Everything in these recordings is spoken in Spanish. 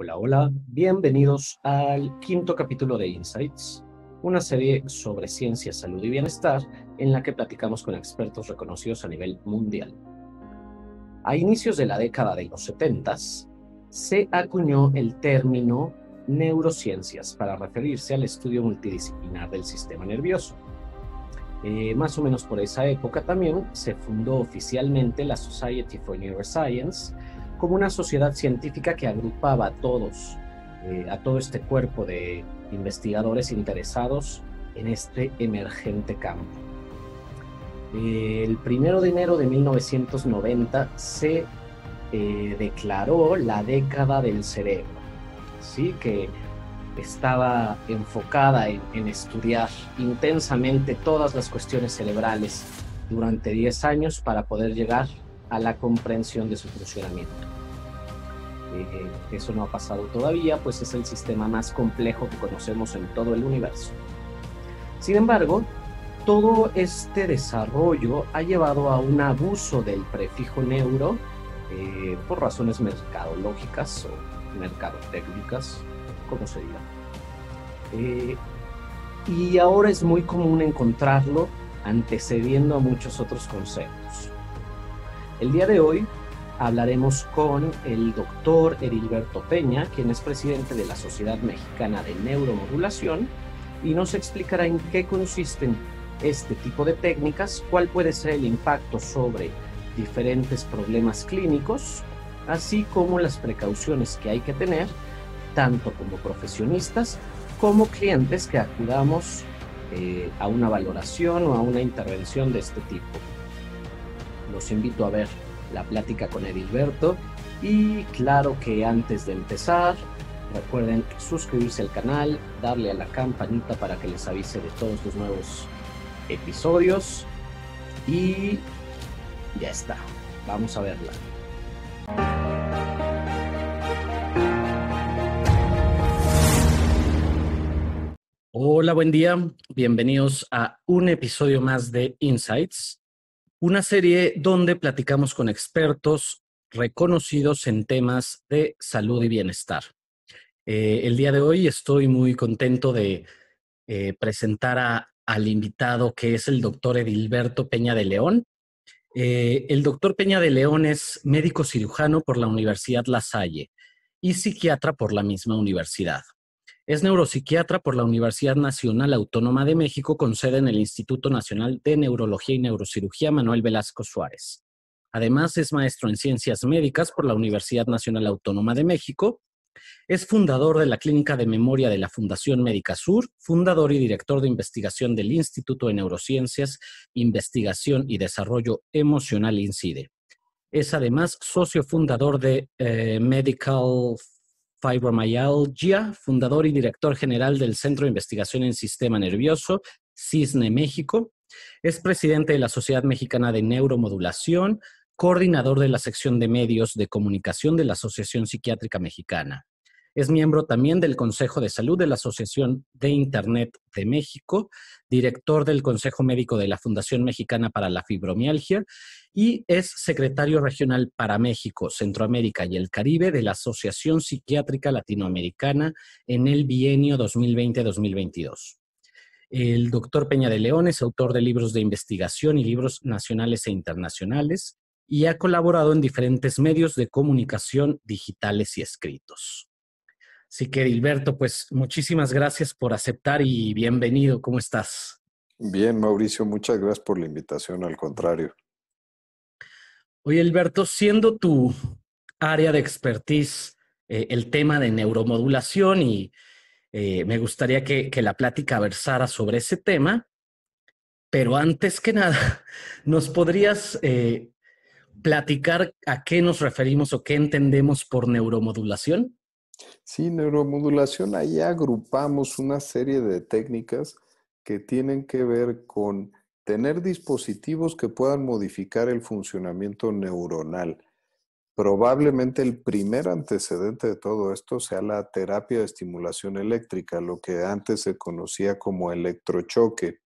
Hola, hola, bienvenidos al quinto capítulo de Insights, una serie sobre ciencia, salud y bienestar en la que platicamos con expertos reconocidos a nivel mundial. A inicios de la década de los 70 se acuñó el término neurociencias para referirse al estudio multidisciplinar del sistema nervioso. Eh, más o menos por esa época también se fundó oficialmente la Society for Neuroscience, como una sociedad científica que agrupaba a todos, eh, a todo este cuerpo de investigadores interesados en este emergente campo. El primero de enero de 1990 se eh, declaró la década del cerebro, ¿sí? que estaba enfocada en estudiar intensamente todas las cuestiones cerebrales durante 10 años para poder llegar a la comprensión de su funcionamiento. Eh, eh, eso no ha pasado todavía, pues es el sistema más complejo que conocemos en todo el universo. Sin embargo, todo este desarrollo ha llevado a un abuso del prefijo neuro eh, por razones mercadológicas o mercadotécnicas, como se diga. y ahora es muy común encontrarlo antecediendo a muchos otros conceptos. El día de hoy hablaremos con el doctor Erilberto Peña, quien es presidente de la Sociedad Mexicana de Neuromodulación, y nos explicará en qué consisten este tipo de técnicas, cuál puede ser el impacto sobre diferentes problemas clínicos, así como las precauciones que hay que tener, tanto como profesionistas como clientes que acudamos eh, a una valoración o a una intervención de este tipo. Los invito a ver la plática con Edilberto. Y claro que antes de empezar, recuerden suscribirse al canal, darle a la campanita para que les avise de todos los nuevos episodios. Y ya está, vamos a verla. Hola, buen día. Bienvenidos a un episodio más de Insights una serie donde platicamos con expertos reconocidos en temas de salud y bienestar. Eh, el día de hoy estoy muy contento de eh, presentar al invitado que es el doctor Edilberto Peña de León. Eh, el doctor Peña de León es médico cirujano por la Universidad La Salle y psiquiatra por la misma universidad. Es neuropsiquiatra por la Universidad Nacional Autónoma de México con sede en el Instituto Nacional de Neurología y Neurocirugía Manuel Velasco Suárez. Además, es maestro en ciencias médicas por la Universidad Nacional Autónoma de México. Es fundador de la Clínica de Memoria de la Fundación Médica Sur, fundador y director de investigación del Instituto de Neurociencias, Investigación y Desarrollo Emocional INCIDE. Es además socio fundador de eh, Medical Fibromyalgia, fundador y director general del Centro de Investigación en Sistema Nervioso, CISNE México. Es presidente de la Sociedad Mexicana de Neuromodulación, coordinador de la sección de medios de comunicación de la Asociación Psiquiátrica Mexicana. Es miembro también del Consejo de Salud de la Asociación de Internet de México, director del Consejo Médico de la Fundación Mexicana para la Fibromialgia y es secretario regional para México, Centroamérica y el Caribe de la Asociación Psiquiátrica Latinoamericana en el bienio 2020-2022. El doctor Peña de León es autor de libros de investigación y libros nacionales e internacionales y ha colaborado en diferentes medios de comunicación digitales y escritos. Así que, Hilberto, pues muchísimas gracias por aceptar y bienvenido. ¿Cómo estás? Bien, Mauricio, muchas gracias por la invitación, al contrario. Oye, Alberto, siendo tu área de expertise eh, el tema de neuromodulación y eh, me gustaría que, la plática versara sobre ese tema, pero antes que nada, ¿nos podrías eh, platicar a qué nos referimos o qué entendemos por neuromodulación? Sí, neuromodulación, ahí agrupamos una serie de técnicas que tienen que ver con tener dispositivos que puedan modificar el funcionamiento neuronal. Probablemente el primer antecedente de todo esto sea la terapia de estimulación eléctrica, lo que antes se conocía como electrochoque.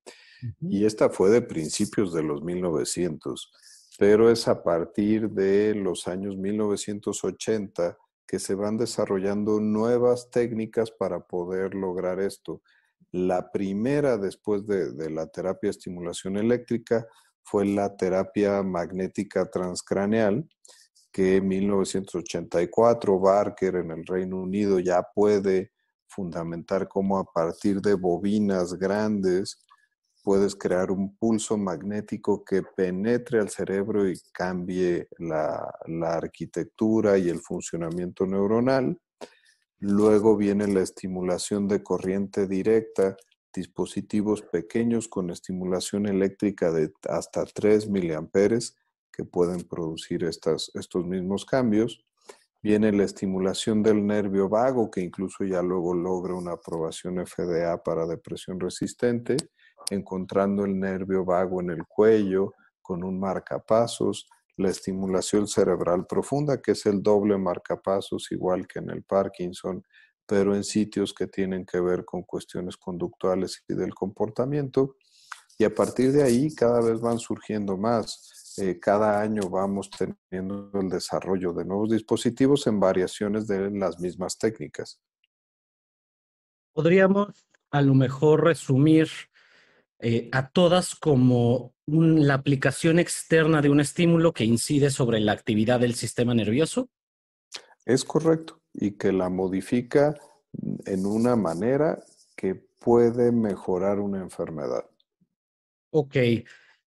Y esta fue de principios de los 1900, pero es a partir de los años 1980 que se van desarrollando nuevas técnicas para poder lograr esto. La primera después de, la terapia de estimulación eléctrica fue la terapia magnética transcraneal, que en 1984 Barker en el Reino Unido ya puede fundamentar cómo a partir de bobinas grandes puedes crear un pulso magnético que penetre al cerebro y cambie la, arquitectura y el funcionamiento neuronal. Luego viene la estimulación de corriente directa, dispositivos pequeños con estimulación eléctrica de hasta 3 miliamperes que pueden producir estos mismos cambios. Viene la estimulación del nervio vago, que incluso ya luego logra una aprobación FDA para depresión resistente encontrando el nervio vago en el cuello con un marcapasos, la estimulación cerebral profunda, que es el doble marcapasos igual que en el Parkinson, pero en sitios que tienen que ver con cuestiones conductuales y del comportamiento. Y a partir de ahí cada vez van surgiendo más. Eh, cada año vamos teniendo el desarrollo de nuevos dispositivos en variaciones de las mismas técnicas. Podríamos a lo mejor resumir eh, a todas como la aplicación externa de un estímulo que incide sobre la actividad del sistema nervioso? Es correcto, y que la modifica en una manera que puede mejorar una enfermedad. Ok.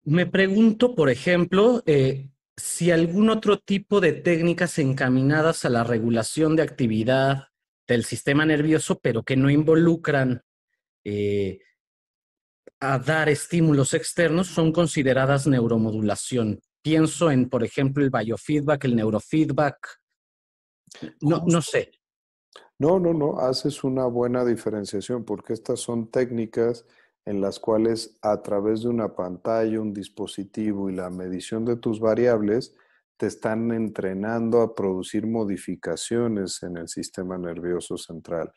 Me pregunto, por ejemplo, eh, si algún otro tipo de técnicas encaminadas a la regulación de actividad del sistema nervioso, pero que no involucran eh, a dar estímulos externos son consideradas neuromodulación. Pienso en, por ejemplo, el biofeedback, el neurofeedback. No, no sé. No, no, no, haces una buena diferenciación porque estas son técnicas en las cuales a través de una pantalla, un dispositivo y la medición de tus variables, te están entrenando a producir modificaciones en el sistema nervioso central.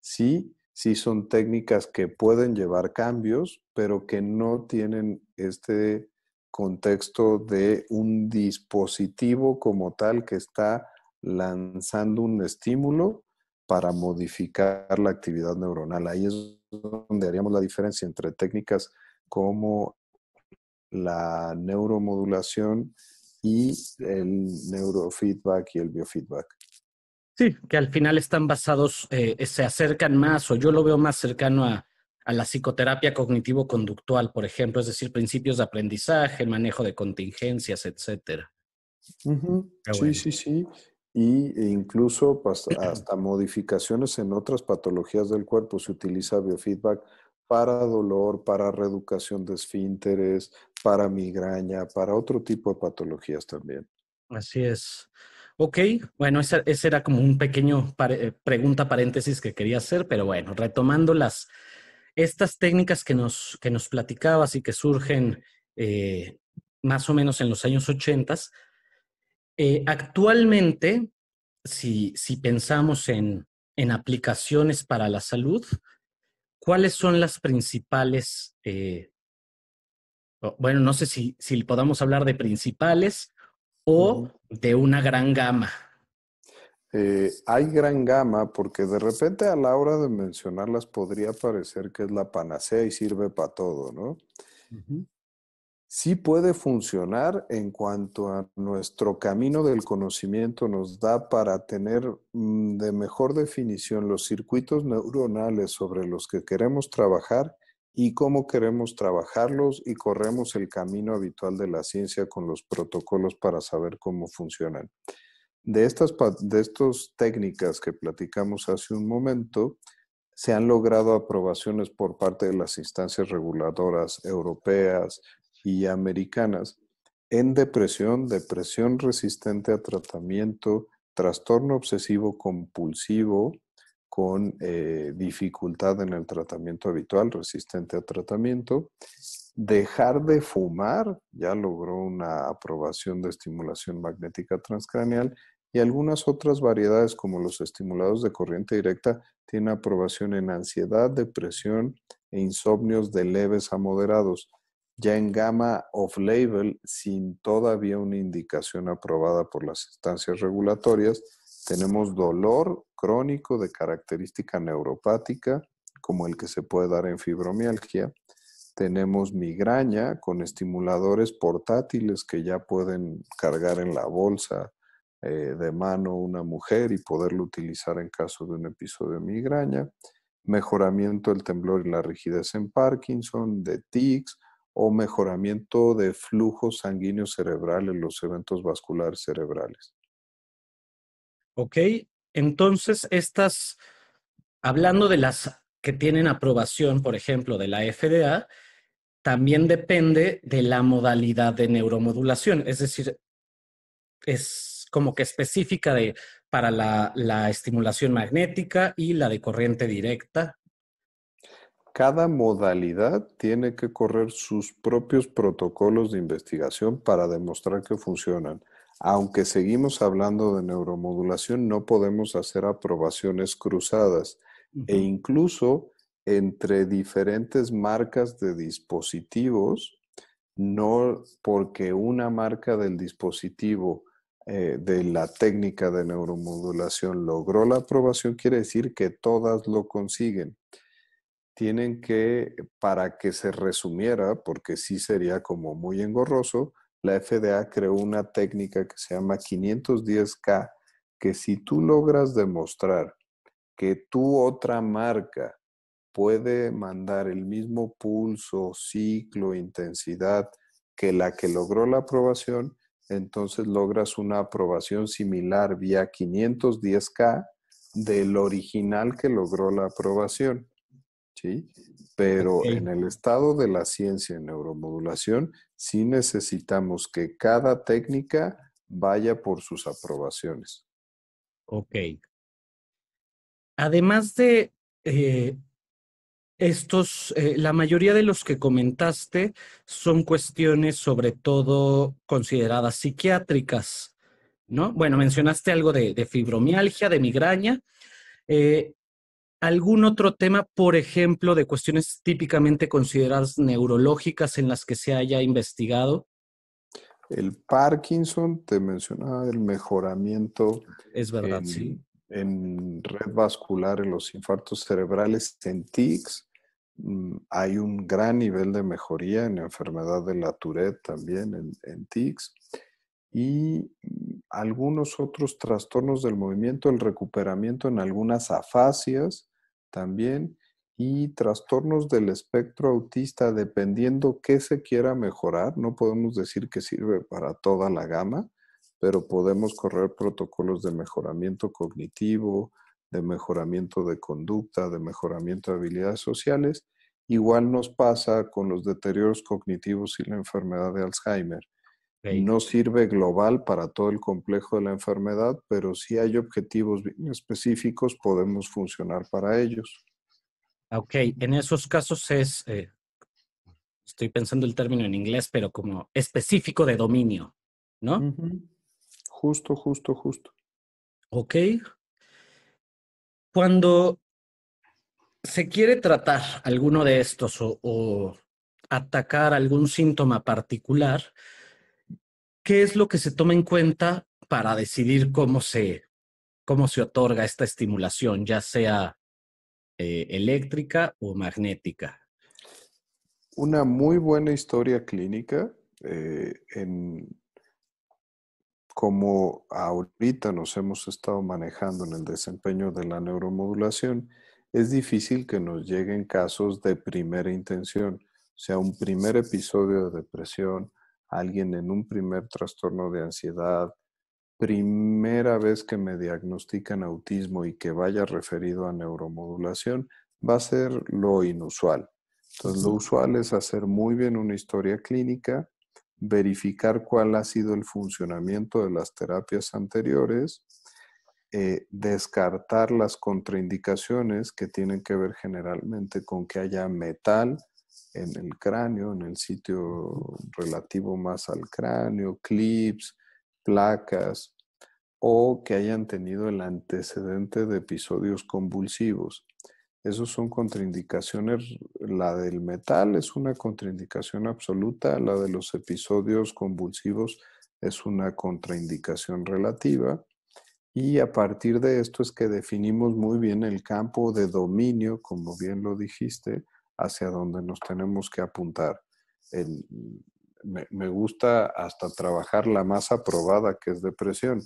Sí, sí son técnicas que pueden llevar cambios, pero que no tienen este contexto de un dispositivo como tal que está lanzando un estímulo para modificar la actividad neuronal. Ahí es donde haríamos la diferencia entre técnicas como la neuromodulación y el neurofeedback y el biofeedback. Sí, que al final están basados, eh, se acercan más, o yo lo veo más cercano a, la psicoterapia cognitivo-conductual, por ejemplo, es decir, principios de aprendizaje, manejo de contingencias, etcétera. Ah, sí, sí, sí. Y e incluso hasta, pues, hasta modificaciones en otras patologías del cuerpo. Se utiliza biofeedback para dolor, para reeducación de esfínteres, para migraña, para otro tipo de patologías también. Así es. Ok, bueno, esa era como un pequeño eh, pregunta paréntesis que quería hacer, pero bueno, retomando las, estas técnicas que nos, que nos platicabas y que surgen eh, más o menos en los años 80, eh, actualmente, si, si pensamos en, en, aplicaciones para la salud, ¿cuáles son las principales? bueno, no sé si, si podamos hablar de principales o de una gran gama? Eh, hay gran gama porque de repente a la hora de mencionarlas podría parecer que es la panacea y sirve para todo, ¿no? Sí puede funcionar en cuanto a nuestro camino del conocimiento nos da para tener mm, de mejor definición los circuitos neuronales sobre los que queremos trabajar y cómo queremos trabajarlos y corremos el camino habitual de la ciencia con los protocolos para saber cómo funcionan. De estas, de estos técnicas que platicamos hace un momento, se han logrado aprobaciones por parte de las instancias reguladoras europeas y americanas en depresión, depresión resistente a tratamiento, trastorno obsesivo compulsivo, con eh, dificultad en el tratamiento habitual, resistente a tratamiento. Dejar de fumar, ya logró una aprobación de estimulación magnética transcraneal y algunas otras variedades como los estimulados de corriente directa tienen aprobación en ansiedad, depresión e insomnios de leves a moderados, ya en gama off-label sin todavía una indicación aprobada por las instancias regulatorias tenemos dolor crónico de característica neuropática, como el que se puede dar en fibromialgia. Tenemos migraña con estimuladores portátiles que ya pueden cargar en la bolsa eh, de mano una mujer y poderlo utilizar en caso de un episodio de migraña. Mejoramiento del temblor y la rigidez en Parkinson, de tics, o mejoramiento de flujo sanguíneo cerebral en los eventos vasculares cerebrales. ¿Ok? Entonces, estas, hablando de las que tienen aprobación, por ejemplo, de la FDA, también depende de la modalidad de neuromodulación, es decir, es como que específica de, para la, la estimulación magnética y la de corriente directa. Cada modalidad tiene que correr sus propios protocolos de investigación para demostrar que funcionan aunque seguimos hablando de neuromodulación, no podemos hacer aprobaciones cruzadas e incluso entre diferentes marcas de dispositivos, no porque una marca del dispositivo eh, de la técnica de neuromodulación logró la aprobación, quiere decir que todas lo consiguen. Tienen que, para que se resumiera, porque sí sería como muy engorroso, la FDA creó una técnica que se llama 510K, que si tú logras demostrar que tu otra marca puede mandar el mismo pulso, ciclo, intensidad que la que logró la aprobación, entonces logras una aprobación similar vía 510K del original que logró la aprobación. ¿Sí? Pero en el estado de la ciencia en neuromodulación sí necesitamos que cada técnica vaya por sus aprobaciones. Ok. Además de eh, estos, eh, la mayoría de los que comentaste son cuestiones sobre todo consideradas psiquiátricas, ¿no? Bueno, mencionaste algo de, fibromialgia, de migraña. Eh, algún otro tema, por ejemplo, de cuestiones típicamente consideradas neurológicas en las que se haya investigado? El Parkinson, te mencionaba el mejoramiento. Es verdad, en, sí. En red vascular, en los infartos cerebrales, en TICS, mm, hay un gran nivel de mejoría en enfermedad de la Tourette también, en, en TICS y mm, algunos otros trastornos del movimiento, el recuperamiento en algunas afasias también y trastornos del espectro autista, dependiendo qué se quiera mejorar. No podemos decir que sirve para toda la gama, pero podemos correr protocolos de mejoramiento cognitivo, de mejoramiento de conducta, de mejoramiento de habilidades sociales. Igual nos pasa con los deterioros cognitivos y la enfermedad de Alzheimer no sirve global para todo el complejo de la enfermedad, pero si hay objetivos específicos, podemos funcionar para ellos. Ah, ok, en esos casos es, eh, estoy pensando el término en inglés, pero como específico de dominio, ¿no? Justo, justo, justo. Ok. Cuando se quiere tratar alguno de estos o atacar algún síntoma particular, ¿qué es lo que se toma en cuenta para decidir cómo se, otorga esta estimulación, ya sea eh, eléctrica o magnética? Una muy buena historia clínica. Eh, en, como ahorita nos hemos estado manejando en el desempeño de la neuromodulación, es difícil que nos lleguen casos de primera intención, o sea, un primer episodio de depresión, alguien en un primer trastorno de ansiedad, primera vez que me diagnostican autismo y que vaya referido a neuromodulación, va a ser lo inusual. Entonces, lo usual es hacer muy bien una historia clínica, verificar cuál ha sido el funcionamiento de las terapias anteriores, eh, descartar las contraindicaciones que tienen que ver generalmente con que haya metal en el cráneo, en el sitio relativo más al cráneo, clips, placas, o que hayan tenido el antecedente de episodios convulsivos. Esos son contraindicaciones. La del metal es una contraindicación absoluta, la de los episodios convulsivos es una contraindicación relativa. Y a partir de esto es que definimos muy bien el campo de dominio, como bien lo dijiste, hacia donde nos tenemos que apuntar. me, gusta hasta trabajar la más aprobada que es depresión.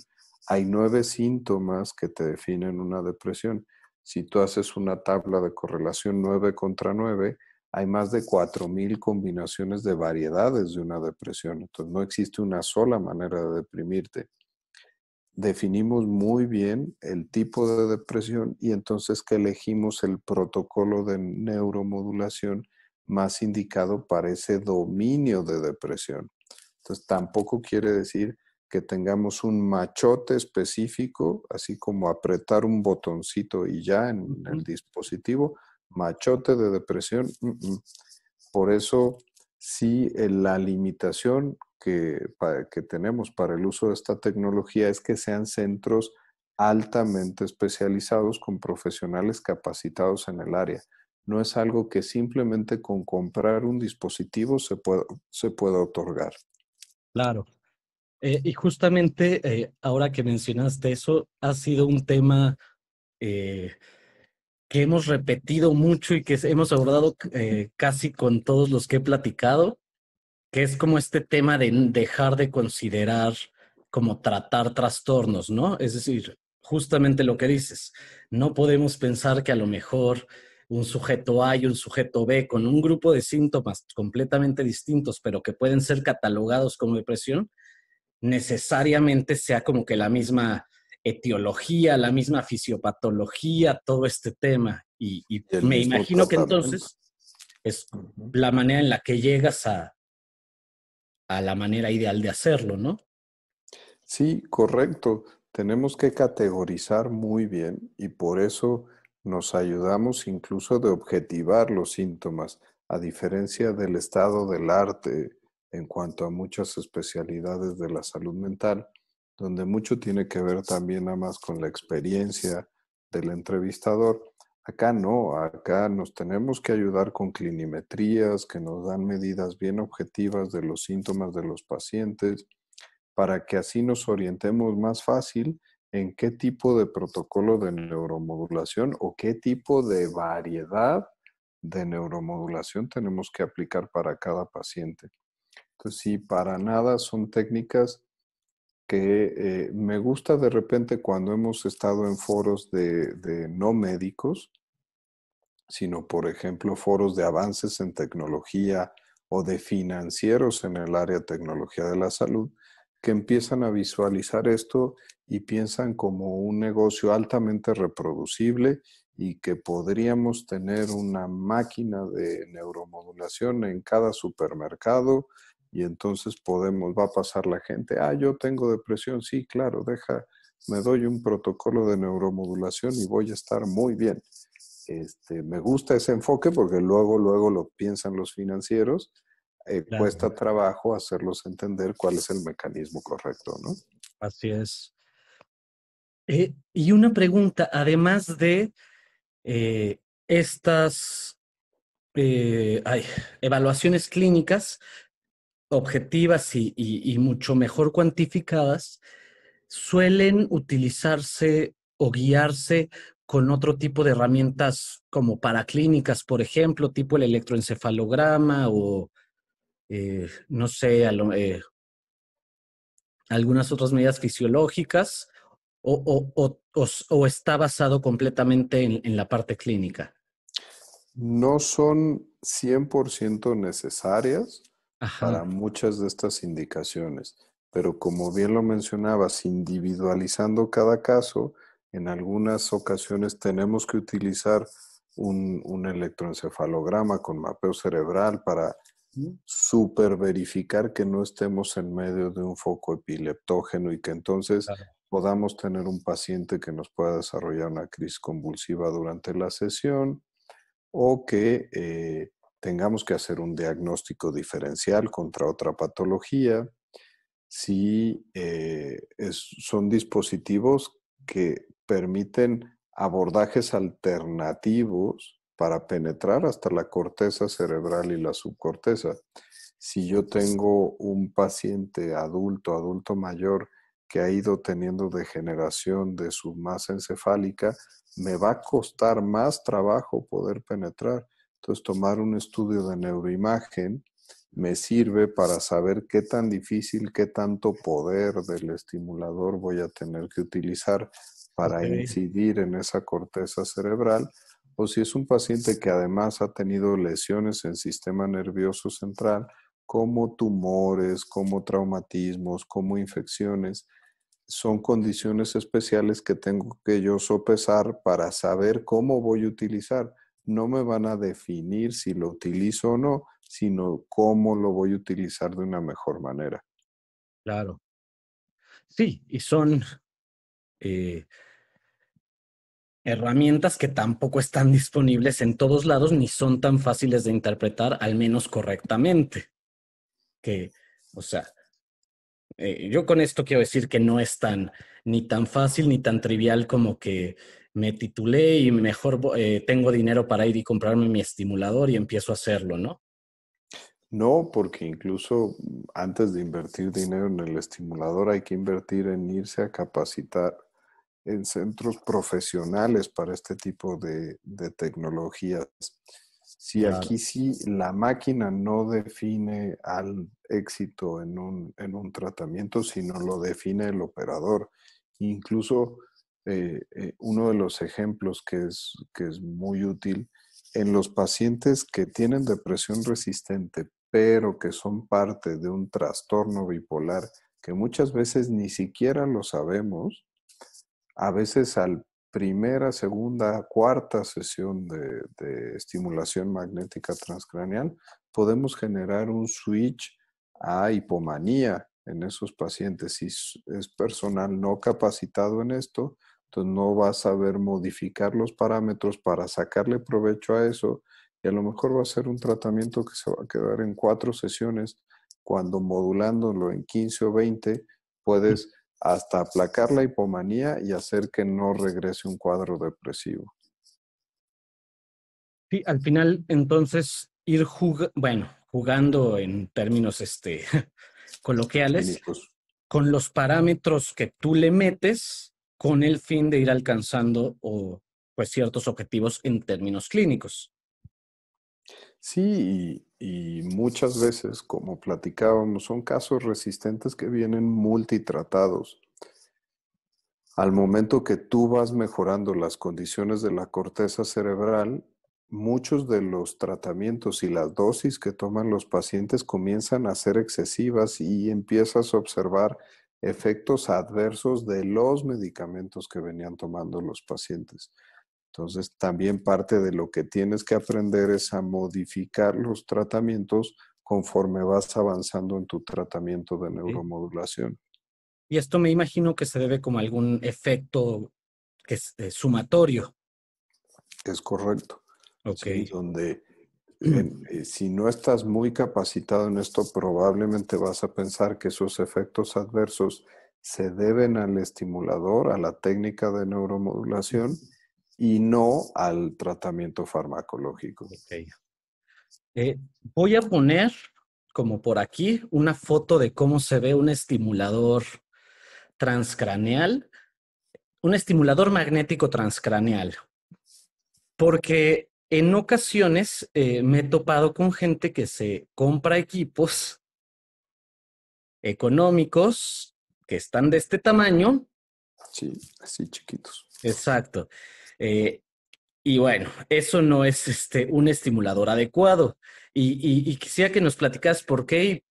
Hay nueve síntomas que te definen una depresión. Si tú haces una tabla de correlación nueve contra nueve, hay más de cuatro mil combinaciones de variedades de una depresión. Entonces no existe una sola manera de deprimirte definimos muy bien el tipo de depresión y entonces que elegimos el protocolo de neuromodulación más indicado para ese dominio de depresión. Entonces tampoco quiere decir que tengamos un machote específico, así como apretar un botoncito y ya en el dispositivo, machote de depresión. Mm, mm. Por eso si eh, la limitación que, tenemos para el uso de esta tecnología es que sean centros altamente especializados con profesionales capacitados en el área. No es algo que simplemente con comprar un dispositivo se pueda, otorgar. Claro. Eh, y justamente eh, ahora que mencionaste eso, ha sido un tema que hemos repetido mucho y que hemos abordado eh, casi con todos los que he platicado, que es como este tema de dejar de considerar como tratar trastornos, ¿no? Es decir, justamente lo que dices, no podemos pensar que a lo mejor un sujeto A y un sujeto B con un grupo de síntomas completamente distintos, pero que pueden ser catalogados como depresión, necesariamente sea como que la misma etiología, la misma fisiopatología, todo este tema. Y, me imagino que entonces es la manera en la que llegas a, a la manera ideal de hacerlo, ¿no? Sí, correcto. Tenemos que categorizar muy bien y por eso nos ayudamos incluso de objetivar los síntomas, a diferencia del estado del arte en cuanto a muchas especialidades de la salud mental, donde mucho tiene que ver también nada más con la experiencia del entrevistador. Acá no, acá nos tenemos que ayudar con clinimetrías que nos dan medidas bien objetivas de los síntomas de los pacientes para que así nos orientemos más fácil en qué tipo de protocolo de neuromodulación o qué tipo de variedad de neuromodulación tenemos que aplicar para cada paciente. Entonces, si para nada son técnicas que eh, me gusta de repente cuando hemos estado en foros de, de, no médicos, sino por ejemplo foros de avances en tecnología o de financieros en el área tecnología de la salud, que empiezan a visualizar esto y piensan como un negocio altamente reproducible y que podríamos tener una máquina de neuromodulación en cada supermercado y entonces podemos, va a pasar la gente, ah, yo tengo depresión, sí, claro, deja, me doy un protocolo de neuromodulación y voy a estar muy bien. Este, me gusta ese enfoque porque luego, luego lo piensan los financieros, eh, cuesta trabajo hacerlos entender cuál es el mecanismo correcto, ¿no? Así es. Eh, y una pregunta, además de eh, estas evaluaciones clínicas, objetivas y, mucho mejor cuantificadas, suelen utilizarse o guiarse con otro tipo de herramientas como paraclínicas, por ejemplo, tipo el electroencefalograma o, eh, no sé, eh, algunas otras medidas fisiológicas, o, o, está basado completamente en, en, la parte clínica? No son 100% necesarias para muchas de estas indicaciones. Pero como bien lo mencionabas, individualizando cada caso, en algunas ocasiones tenemos que utilizar un, electroencefalograma con mapeo cerebral para super verificar que no estemos en medio de un foco epileptógeno y que entonces podamos tener un paciente que nos pueda desarrollar una crisis convulsiva durante la sesión o que eh, tengamos que hacer un diagnóstico diferencial contra otra patología, si eh, son dispositivos que permiten abordajes alternativos para penetrar hasta la corteza cerebral y la subcorteza. Si yo tengo un paciente adulto, adulto mayor, que ha ido teniendo degeneración de su masa encefálica, me va a costar más trabajo poder penetrar. Entonces, tomar un estudio de neuroimagen me sirve para saber qué tan difícil, qué tanto poder del estimulador voy a tener que utilizar para incidir en esa corteza cerebral o si es un paciente que además ha tenido lesiones en sistema nervioso central, como tumores, como traumatismos, como infecciones, son condiciones especiales que tengo que yo sopesar para saber cómo voy a utilizar no me van a definir si lo utilizo o no, sino cómo lo voy a utilizar de una mejor manera. Claro. Sí, y son eh, herramientas que tampoco están disponibles en todos lados ni son tan fáciles de interpretar, al menos correctamente. Que, o sea, eh, yo con esto quiero decir que no es tan ni tan fácil ni tan trivial como que me titulé y mejor eh, tengo dinero para ir y comprarme mi estimulador y empiezo a hacerlo, ¿no? No, porque incluso mm, antes de invertir dinero en el estimulador hay que invertir en irse a capacitar en centros profesionales para este tipo de, de tecnologías. Si aquí sí la máquina no define al éxito en un, en un tratamiento, sino lo define el operador. Incluso eh, eh, uno de los ejemplos que es, muy útil en los pacientes que tienen depresión resistente, pero que son parte de un trastorno bipolar que muchas veces ni siquiera lo sabemos, a veces al primera, segunda, cuarta sesión de, de estimulación magnética transcraneal, podemos generar un switch a hipomanía en esos pacientes. Si es personal no capacitado en esto, entonces no vas a saber modificar los parámetros para sacarle provecho a eso y a lo mejor va a ser un tratamiento que se va a quedar en cuatro sesiones cuando modulándolo en 15 o 20 puedes hasta aplacar la hipomanía y hacer que no regrese un cuadro depresivo. Sí, al final entonces ir jugando, bueno, jugando en términos este, coloquiales, con los parámetros que tú le metes, con el fin de ir alcanzando o, pues, ciertos objetivos en términos clínicos. Sí, y, y, muchas veces, como platicábamos, son casos resistentes que vienen multitratados. Al momento que tú vas mejorando las condiciones de la corteza cerebral, muchos de los tratamientos y las dosis que toman los pacientes comienzan a ser excesivas y empiezas a observar efectos adversos de los medicamentos que venían tomando los pacientes. Entonces, también parte de lo que tienes que aprender es a modificar los tratamientos conforme vas avanzando en tu tratamiento de neuromodulación. Y esto me imagino que se debe como a algún efecto eh, sumatorio. Es correcto. Ok. donde eh, si no estás muy capacitado en esto, probablemente vas a pensar que esos efectos adversos se deben al estimulador, a la técnica de neuromodulación y no al tratamiento farmacológico. Eh, voy a poner, como por aquí, una foto de cómo se ve un estimulador transcraneal, un estimulador magnético transcraneal, porque en ocasiones eh, me he topado con gente que se compra equipos económicos que están de este tamaño. Sí, así chiquitos. Exacto. Eh, y bueno, eso no es este, un estimulador adecuado. Y, quisiera que nos platicas por qué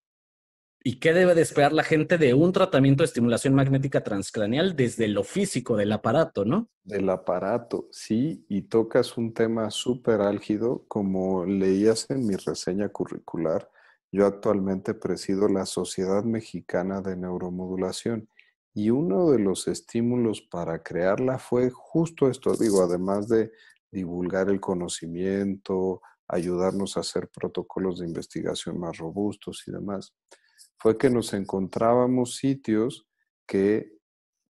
¿Y qué debe de esperar la gente de un tratamiento de estimulación magnética transcranial desde lo físico del aparato, no? Del aparato, sí, y tocas un tema súper álgido, como leías en mi reseña curricular. Yo actualmente presido la Sociedad Mexicana de Neuromodulación y uno de los estímulos para crearla fue justo esto, digo, además de divulgar el conocimiento, ayudarnos a hacer protocolos de investigación más robustos y demás fue que nos encontrábamos sitios que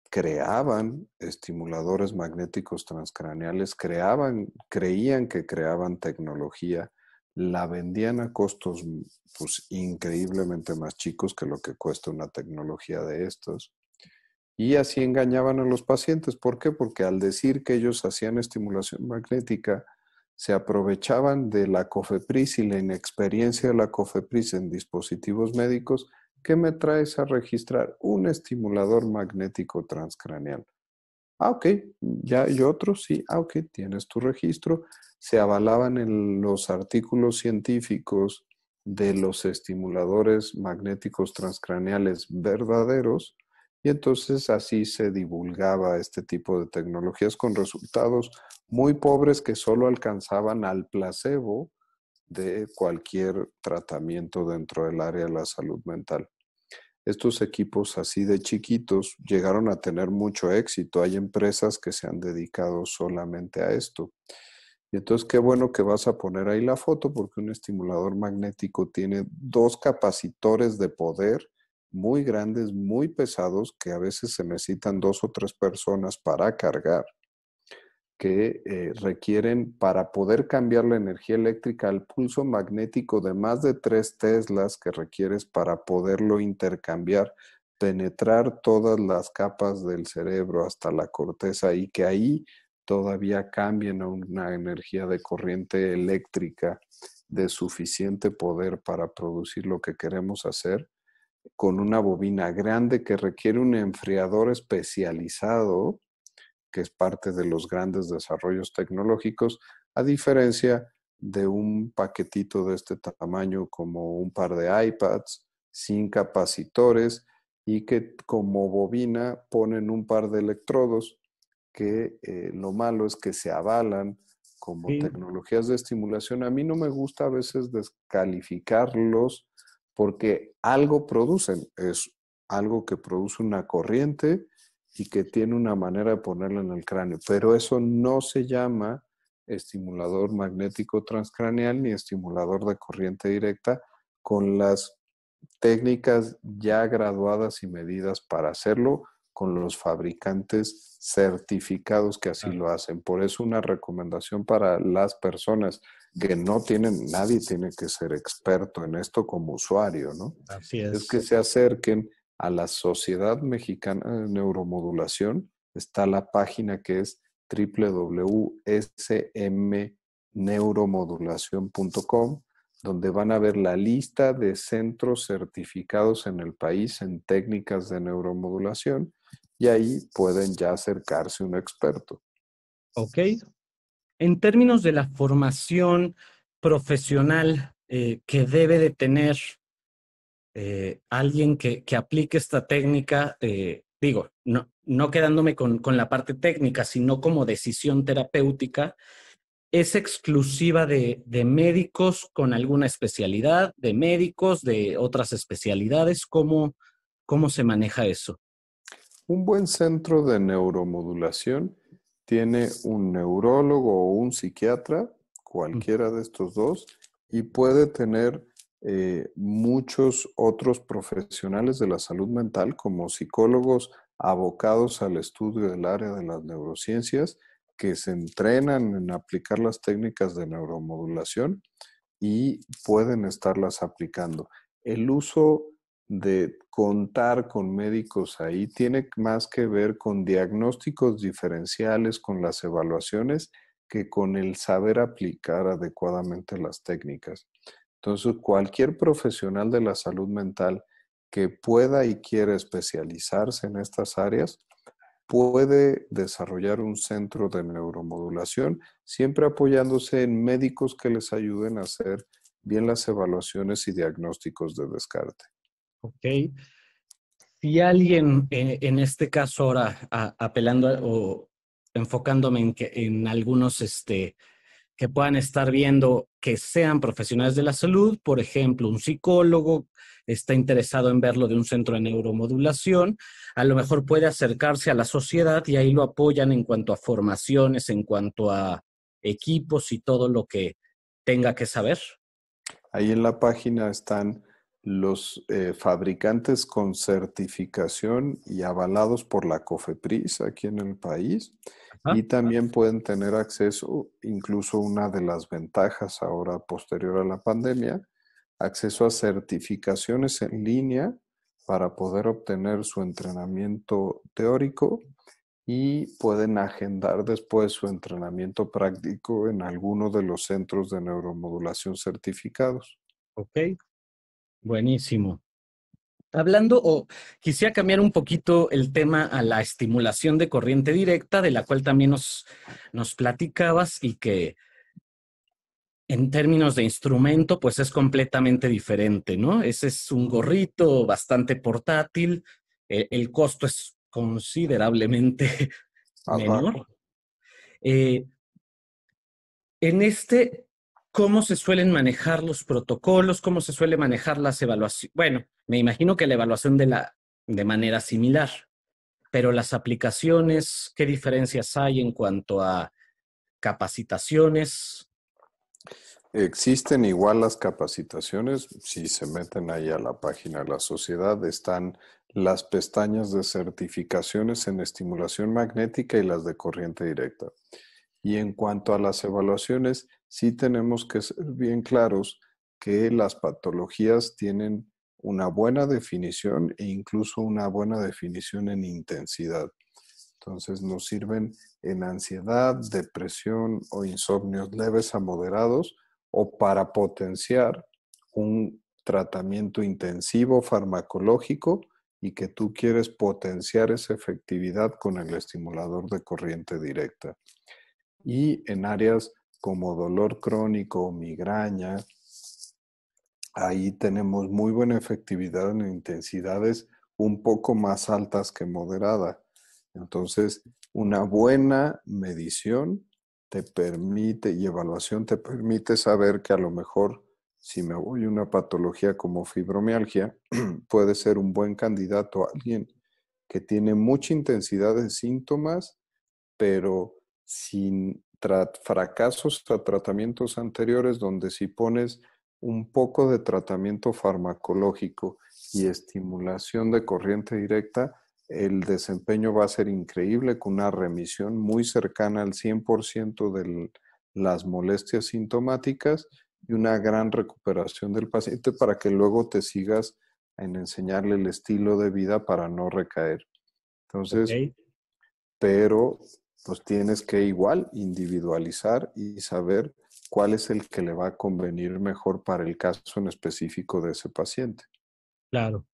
creaban estimuladores magnéticos transcraneales, creaban, creían que creaban tecnología, la vendían a costos mm, pues, increíblemente más chicos que lo que cuesta una tecnología de estos. Y así engañaban a los pacientes. ¿Por qué? Porque al decir que ellos hacían estimulación magnética, se aprovechaban de la COFEPRIS y la inexperiencia de la COFEPRIS en dispositivos médicos que me traes a registrar un estimulador magnético transcraneal. Ah, ok, ya hay otro, sí, ah, ok, tienes tu registro. Se avalaban en los artículos científicos de los estimuladores magnéticos transcraneales verdaderos y entonces así se divulgaba este tipo de tecnologías con resultados muy pobres que solo alcanzaban al placebo de cualquier tratamiento dentro del área de la salud mental. Estos equipos así de chiquitos llegaron a tener mucho éxito. Hay empresas que se han dedicado solamente a esto. Y entonces qué bueno que vas a poner ahí la foto porque un estimulador magnético tiene dos capacitores de poder muy grandes, muy pesados, que a veces se necesitan dos o tres personas para cargar, que eh, requieren para poder cambiar la energía eléctrica al pulso magnético de más de tres teslas que requieres para poderlo intercambiar, penetrar todas las capas del cerebro hasta la corteza y que ahí todavía cambien a una energía de corriente eléctrica de suficiente poder para producir lo que queremos hacer, con una bobina grande que requiere un enfriador especializado, que es parte de los grandes desarrollos tecnológicos, a diferencia de un paquetito de este tamaño como un par de iPads sin capacitores y que como bobina ponen un par de electrodos que eh, lo malo es que se avalan como tecnologías de estimulación. A mí no me gusta a veces descalificarlos porque algo producen, es algo que produce una corriente y que tiene una manera de ponerla en el cráneo, pero eso no se llama estimulador magnético transcraneal ni estimulador de corriente directa con las técnicas ya graduadas y medidas para hacerlo con los fabricantes certificados que así lo hacen. Por eso una recomendación para las personas que no tienen, nadie tiene que ser experto en esto como usuario, ¿no? Así es. Es que se acerquen a la Sociedad Mexicana de Neuromodulación. Está la página que es www.smneuromodulación.com, donde van a ver la lista de centros certificados en el país en técnicas de neuromodulación y ahí pueden ya acercarse un experto. Ok. En términos de la formación profesional eh, que debe de tener eh, alguien que, que, aplique esta técnica, eh, digo, no, no quedándome con, con, la parte técnica, sino como decisión terapéutica, es exclusiva de, de, médicos con alguna especialidad, de médicos de otras especialidades, ¿cómo, cómo se maneja eso? Un buen centro de neuromodulación tiene un neurólogo o un psiquiatra, cualquiera de estos dos, y puede tener eh, muchos otros profesionales de la salud mental como psicólogos abocados al estudio del área de las neurociencias que se entrenan en aplicar las técnicas de neuromodulación y pueden estarlas aplicando. El uso de contar con médicos ahí tiene más que ver con diagnósticos diferenciales, con las evaluaciones, que con el saber aplicar adecuadamente las técnicas. Entonces, cualquier profesional de la salud mental que pueda y quiera especializarse en estas áreas, puede desarrollar un centro de neuromodulación, siempre apoyándose en médicos que les ayuden a hacer bien las evaluaciones y diagnósticos de descarte. Ok. Si alguien, eh, en este caso ahora, apelando o enfocándome en, que, en algunos este, que puedan estar viendo que sean profesionales de la salud, por ejemplo, un psicólogo está interesado en verlo de un centro de neuromodulación, a lo mejor puede acercarse a la sociedad y ahí lo apoyan en cuanto a formaciones, en cuanto a equipos y todo lo que tenga que saber. Ahí en la página están los eh, fabricantes con certificación y avalados por la COFEPRIS aquí en el país y también pueden tener acceso, incluso una de las ventajas ahora posterior a la pandemia, acceso a certificaciones en línea para poder obtener su entrenamiento teórico y pueden agendar después su entrenamiento práctico en alguno de los centros de neuromodulación certificados. Ok, Buenísimo. Hablando, o quisiera cambiar un poquito el tema a la estimulación de corriente directa, de la cual también nos, platicabas y que en términos de instrumento, pues es completamente diferente, ¿no? Ese es un gorrito bastante portátil, eh, el, costo es considerablemente menor. Eh, en este, cómo se suelen manejar los protocolos, cómo se suele manejar las evaluaciones. Bueno, me imagino que la evaluación de, la, de manera similar, pero las aplicaciones, ¿qué diferencias hay en cuanto a capacitaciones? Existen igual las capacitaciones, si se meten ahí a la página de la sociedad, están las pestañas de certificaciones en estimulación magnética y las de corriente directa. Y en cuanto a las evaluaciones, sí tenemos que ser bien claros que las patologías tienen una buena definición e incluso una buena definición en intensidad. Entonces nos sirven en ansiedad, depresión o insomnios leves a moderados o para potenciar un tratamiento intensivo farmacológico y que tú quieres potenciar esa efectividad con el estimulador de corriente directa y en áreas como dolor crónico, migraña. Ahí tenemos muy buena efectividad en intensidades un poco más altas que moderada. Entonces, una buena medición te permite y evaluación te permite saber que a lo mejor si me voy a una patología como fibromialgia, puede ser un buen candidato a alguien que tiene mucha intensidad de síntomas, pero sin fracasos a tratamientos anteriores donde si pones un poco de tratamiento farmacológico y estimulación de corriente directa, el desempeño va a ser increíble con una remisión muy cercana al 100% de las molestias sintomáticas y una gran recuperación del paciente para que luego te sigas en enseñarle el estilo de vida para no recaer. Entonces, pero pues tienes que igual individualizar y saber cuál es el que le va a convenir mejor para el caso en específico de ese paciente. Claro.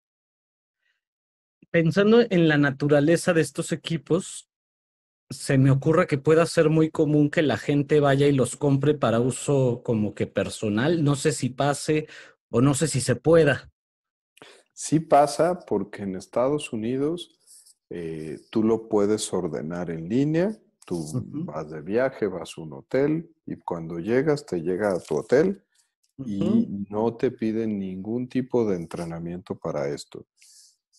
Pensando en la naturaleza de estos equipos, se me ocurre que pueda ser muy común que la gente vaya y los compre para uso como que personal. No sé si pase o no sé si se pueda. Sí pasa porque en Estados Unidos eh, tú lo puedes ordenar en línea, tú vas de viaje, vas a un hotel y cuando llegas te llega a tu hotel y no te piden ningún tipo de entrenamiento para esto.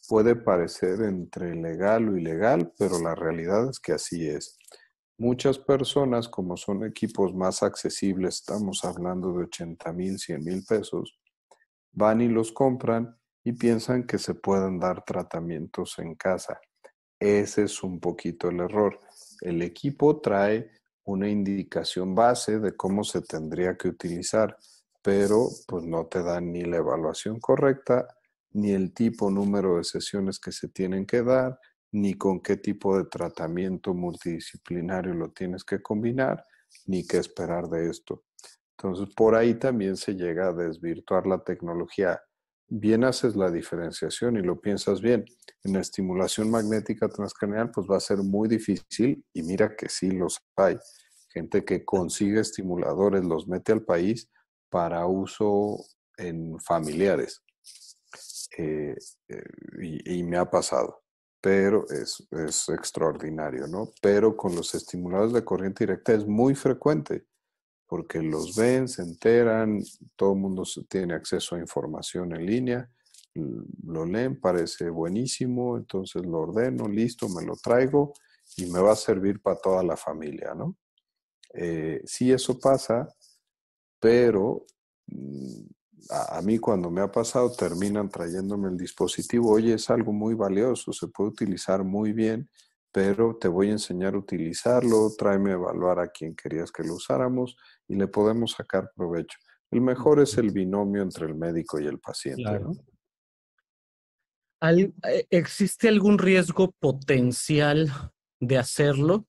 Puede parecer entre legal o ilegal, pero la realidad es que así es. Muchas personas, como son equipos más accesibles, estamos hablando de 80 mil, 100 mil pesos, van y los compran y piensan que se pueden dar tratamientos en casa ese es un poquito el error. El equipo trae una indicación base de cómo se tendría que utilizar, pero pues no te dan ni la evaluación correcta, ni el tipo, número de sesiones que se tienen que dar, ni con qué tipo de tratamiento multidisciplinario lo tienes que combinar, ni qué esperar de esto. Entonces, por ahí también se llega a desvirtuar la tecnología bien haces la diferenciación y lo piensas bien. En la estimulación magnética transcraneal, pues va a ser muy difícil y mira que sí los hay. Gente que consigue estimuladores, los mete al país para uso en familiares. Eh, eh, y, me ha pasado, pero es extraordinario, ¿no? Pero con los estimuladores de corriente directa es muy frecuente porque los ven, se enteran, todo el mundo tiene acceso a información en línea, mm, lo leen, parece buenísimo, entonces lo ordeno, listo, me lo traigo y me va a servir para toda la familia, ¿no? Eh, sí, eso pasa, pero mm, a, mí cuando me ha pasado terminan trayéndome el dispositivo, oye, es algo muy valioso, se puede utilizar muy bien, pero te voy a enseñar a utilizarlo, tráeme a evaluar a quien querías que lo usáramos y le podemos sacar provecho. El mejor es el binomio entre el médico y el paciente. Eh, ¿Existe algún riesgo potencial de hacerlo?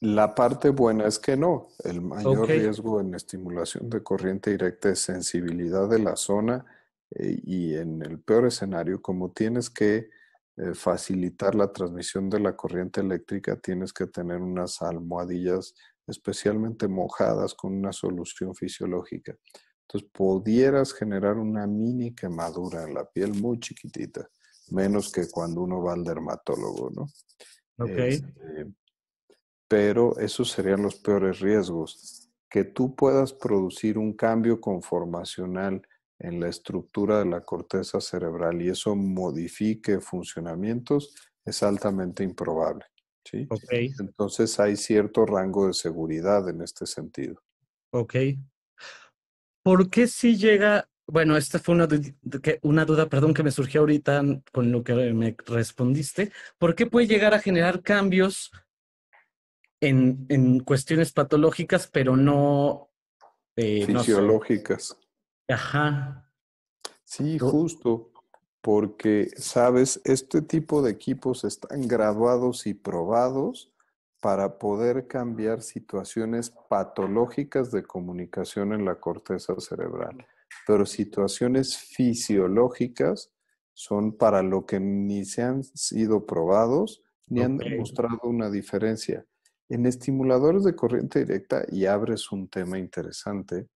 La parte buena es que no. El mayor riesgo en estimulación de corriente directa es sensibilidad de la zona eh, y en el peor escenario, como tienes que eh, facilitar la transmisión de la corriente eléctrica, tienes que tener unas almohadillas especialmente mojadas con una solución fisiológica. Entonces, pudieras generar una mini quemadura en la piel muy chiquitita, menos que cuando uno va al dermatólogo, ¿no? Ok. Este, pero esos serían los peores riesgos. Que tú puedas producir un cambio conformacional en la estructura de la corteza cerebral y eso modifique funcionamientos es altamente improbable. Sí. Entonces hay cierto rango de seguridad en este sentido. Ok. ¿Por qué si llega, bueno, esta fue una, una duda, perdón, que me surgió ahorita con lo que me respondiste, ¿por qué puede llegar a generar cambios en, en cuestiones patológicas, pero no... Eh, Fisiológicas. Ajá. Sí, justo porque, sabes, este tipo de equipos están graduados y probados para poder cambiar situaciones patológicas de comunicación en la corteza cerebral. Pero situaciones fisiológicas son para lo que ni se han sido probados ni han demostrado una diferencia. En estimuladores de corriente directa, y abres un tema interesante,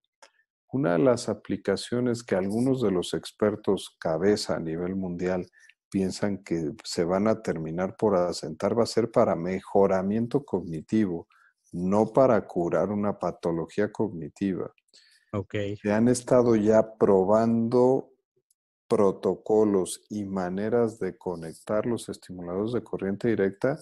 una de las aplicaciones que algunos de los expertos cabeza a nivel mundial piensan que se van a terminar por asentar va a ser para mejoramiento cognitivo, no para curar una patología cognitiva. Okay. Se han estado ya probando protocolos y maneras de conectar los estimuladores de corriente directa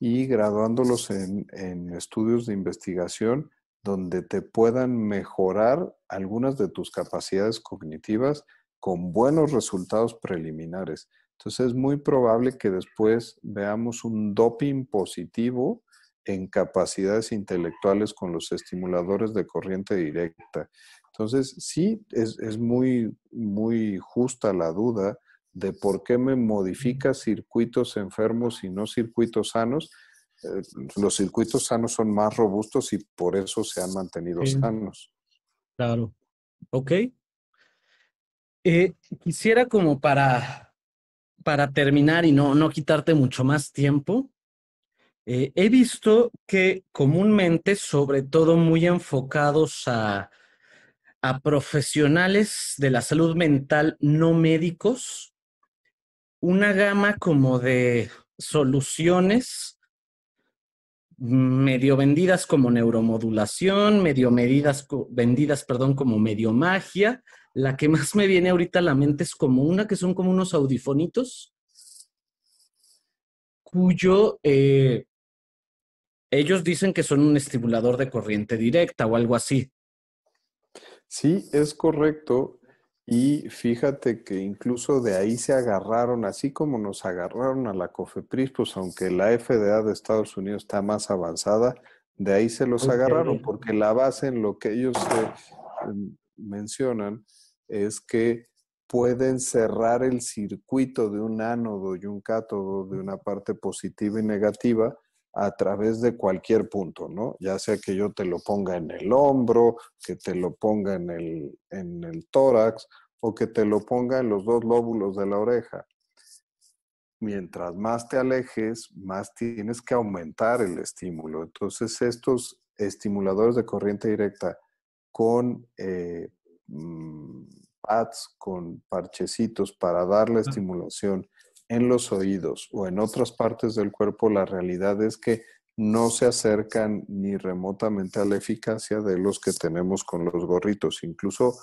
y graduándolos en, en estudios de investigación donde te puedan mejorar algunas de tus capacidades cognitivas con buenos resultados preliminares. Entonces es muy probable que después veamos un doping positivo en capacidades intelectuales con los estimuladores de corriente directa. Entonces, sí, es, es, muy, muy justa la duda de por qué me modifica circuitos enfermos y no circuitos sanos, eh, los circuitos sanos son más robustos y por eso se han mantenido sanos. Claro. Ok. Eh, quisiera como para, para terminar y no, no quitarte mucho más tiempo, eh, he visto que comúnmente, sobre todo muy enfocados a, a profesionales de la salud mental no médicos, una gama como de soluciones medio vendidas como neuromodulación, medio medidas, vendidas, perdón, como medio magia. La que más me viene ahorita a la mente es como una que son como unos audifonitos, cuyo eh, ellos dicen que son un estimulador de corriente directa o algo así. Sí, es correcto. Y fíjate que incluso de ahí se agarraron, así como nos agarraron a la COFEPRIS, pues aunque la FDA de Estados Unidos está más avanzada, de ahí se los agarraron, porque la base en lo que ellos em, mencionan es que pueden cerrar el circuito de un ánodo y un cátodo de una parte positiva y negativa a través de cualquier punto, ¿no? Ya sea que yo te lo ponga en el hombro, que te lo ponga en el, tórax o que te lo ponga en los dos lóbulos de la oreja. Mientras más te alejes, más tienes que aumentar el estímulo. Entonces, estos estimuladores de corriente directa con eh, mm, pads, con parchecitos para dar la estimulación en los oídos o en otras partes del cuerpo, la realidad es que no se acercan ni remotamente a la eficacia de los que tenemos con los gorritos. Incluso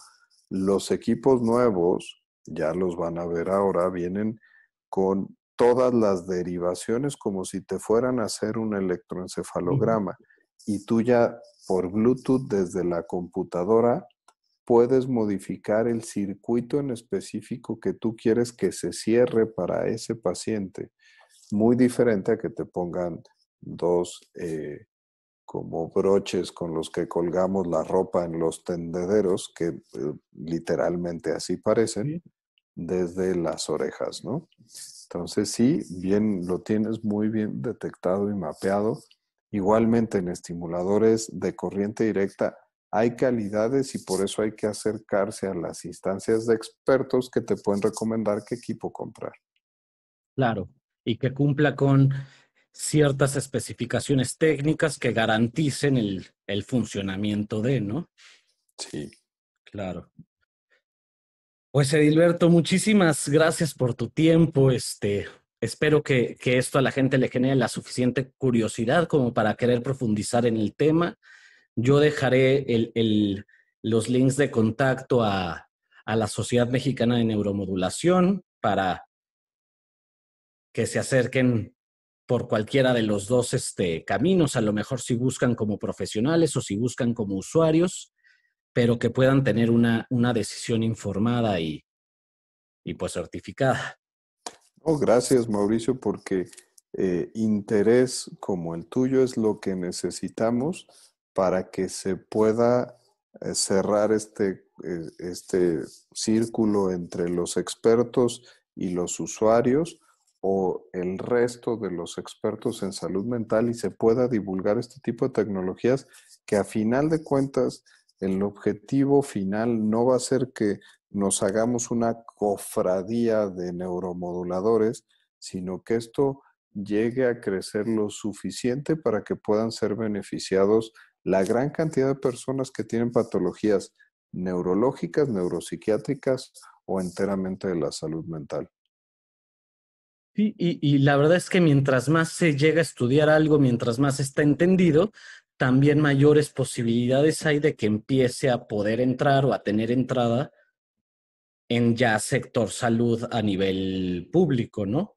los equipos nuevos, ya los van a ver ahora, vienen con todas las derivaciones como si te fueran a hacer un electroencefalograma. Y tú ya por Bluetooth desde la computadora puedes modificar el circuito en específico que tú quieres que se cierre para ese paciente. Muy diferente a que te pongan dos eh, como broches con los que colgamos la ropa en los tendederos, que eh, literalmente así parecen, desde las orejas, ¿no? Entonces sí, bien, lo tienes muy bien detectado y mapeado. Igualmente en estimuladores de corriente directa, hay calidades y por eso hay que acercarse a las instancias de expertos que te pueden recomendar qué equipo comprar. Claro, y que cumpla con ciertas especificaciones técnicas que garanticen el, funcionamiento de, ¿no? Sí. Claro. Pues Edilberto, muchísimas gracias por tu tiempo. Este, espero que, que, esto a la gente le genere la suficiente curiosidad como para querer profundizar en el tema yo dejaré los links de contacto a, la Sociedad Mexicana de Neuromodulación para que se acerquen por cualquiera de los dos este, caminos, a lo mejor si buscan como profesionales o si buscan como usuarios, pero que puedan tener una, decisión informada y, pues certificada. Oh, gracias Mauricio, porque eh, interés como el tuyo es lo que necesitamos para que se pueda eh, cerrar este, eh, este círculo entre los expertos y los usuarios o el resto de los expertos en salud mental y se pueda divulgar este tipo de tecnologías que a final de cuentas el objetivo final no va a ser que nos hagamos una cofradía de neuromoduladores, sino que esto llegue a crecer lo suficiente para que puedan ser beneficiados la gran cantidad de personas que tienen patologías neurológicas, neuropsiquiátricas o enteramente de la salud mental. y, y, la verdad es que mientras más se llega a estudiar algo, mientras más está entendido, también mayores posibilidades hay de que empiece a poder entrar o a tener entrada en ya sector salud a nivel público, ¿no?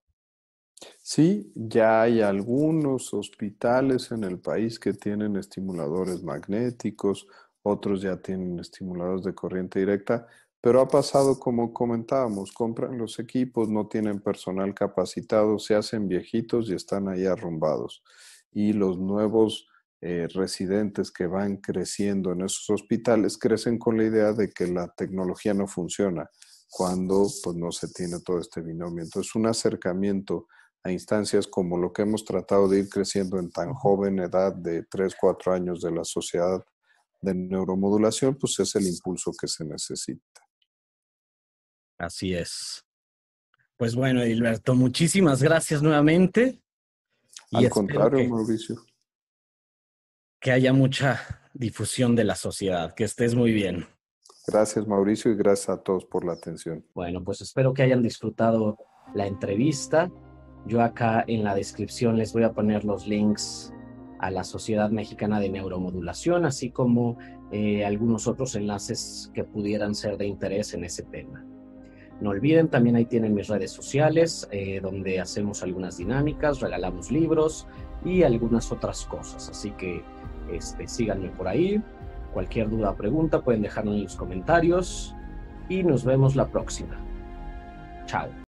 Sí, ya hay algunos hospitales en el país que tienen estimuladores magnéticos, otros ya tienen estimuladores de corriente directa, pero ha pasado como comentábamos, compran los equipos, no tienen personal capacitado, se hacen viejitos y están ahí arrumbados. Y los nuevos eh, residentes que van creciendo en esos hospitales crecen con la idea de que la tecnología no funciona cuando pues, no se tiene todo este binomio. Entonces, un acercamiento a instancias como lo que hemos tratado de ir creciendo en tan joven edad de 3, 4 años de la sociedad de neuromodulación, pues es el impulso que se necesita. Así es. Pues bueno, Gilberto, muchísimas gracias nuevamente. Al contrario, Mauricio. Que haya mucha difusión de la sociedad, que estés muy bien. Gracias, Mauricio, y gracias a todos por la atención. Bueno, pues espero que hayan disfrutado la entrevista. Yo acá en la descripción les voy a poner los links a la Sociedad Mexicana de Neuromodulación, así como eh, algunos otros enlaces que pudieran ser de interés en ese tema. No olviden, también ahí tienen mis redes sociales, eh, donde hacemos algunas dinámicas, regalamos libros y algunas otras cosas. Así que este, síganme por ahí. Cualquier duda o pregunta pueden dejarnos en los comentarios. Y nos vemos la próxima. Chao.